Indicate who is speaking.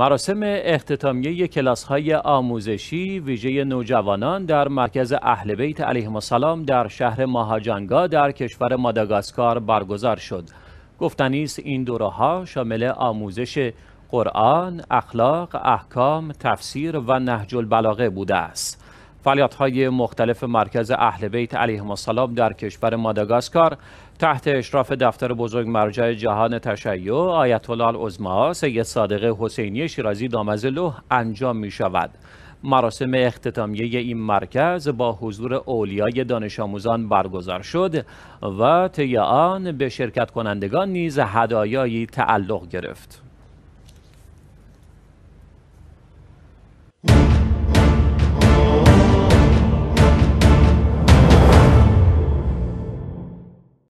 Speaker 1: مراسم اختتامیه کلاس های آموزشی ویژه نوجوانان در مرکز اهل بیت علیهم السلام در شهر ماهاجانگا در کشور ماداگاسکار برگزار شد. گفتنی این دوره ها شامل آموزش قرآن، اخلاق، احکام، تفسیر و نهج البلاغه بوده است. فعالیت های مختلف مرکز اهل بیت علیه السلام در کشور ماداگاسکار تحت اشراف دفتر بزرگ مرجع جهان تشیع آیت الله العظما سید صادق حسینی شیرازی دامزلو انجام می شود. مراسم اختتامیه این مرکز با حضور اولیای دانش آموزان برگزار شد و طی آن به شرکت کنندگان نیز هدایایی تعلق گرفت.